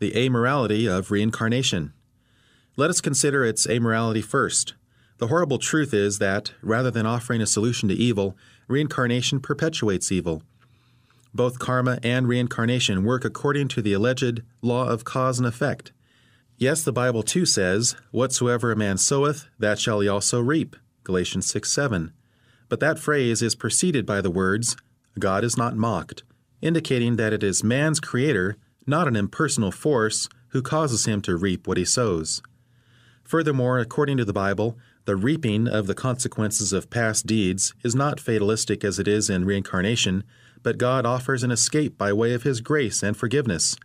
The Amorality of Reincarnation. Let us consider its amorality first. The horrible truth is that, rather than offering a solution to evil, reincarnation perpetuates evil. Both karma and reincarnation work according to the alleged law of cause and effect. Yes, the Bible too says, Whatsoever a man soweth, that shall he also reap. Galatians 6 7. But that phrase is preceded by the words, God is not mocked, indicating that it is man's creator not an impersonal force who causes him to reap what he sows. Furthermore, according to the Bible, the reaping of the consequences of past deeds is not fatalistic as it is in reincarnation, but God offers an escape by way of His grace and forgiveness.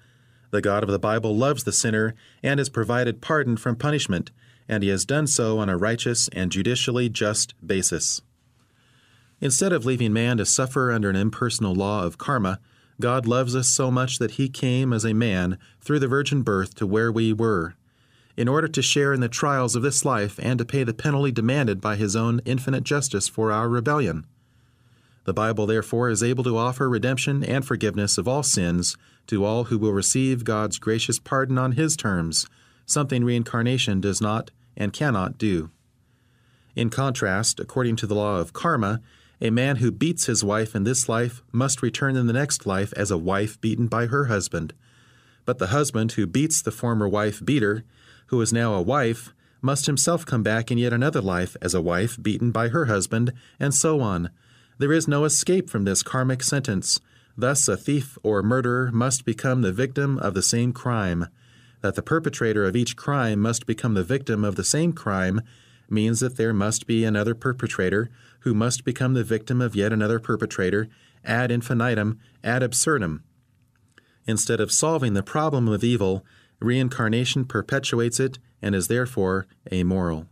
The God of the Bible loves the sinner and has provided pardon from punishment, and He has done so on a righteous and judicially just basis. Instead of leaving man to suffer under an impersonal law of karma, God loves us so much that he came as a man through the virgin birth to where we were, in order to share in the trials of this life and to pay the penalty demanded by his own infinite justice for our rebellion. The Bible, therefore, is able to offer redemption and forgiveness of all sins to all who will receive God's gracious pardon on his terms, something reincarnation does not and cannot do. In contrast, according to the law of karma, a man who beats his wife in this life must return in the next life as a wife beaten by her husband. But the husband who beats the former wife beater, who is now a wife, must himself come back in yet another life as a wife beaten by her husband, and so on. There is no escape from this karmic sentence. Thus, a thief or murderer must become the victim of the same crime. That the perpetrator of each crime must become the victim of the same crime means that there must be another perpetrator who must become the victim of yet another perpetrator ad infinitum, ad absurdum. Instead of solving the problem of evil, reincarnation perpetuates it and is therefore amoral.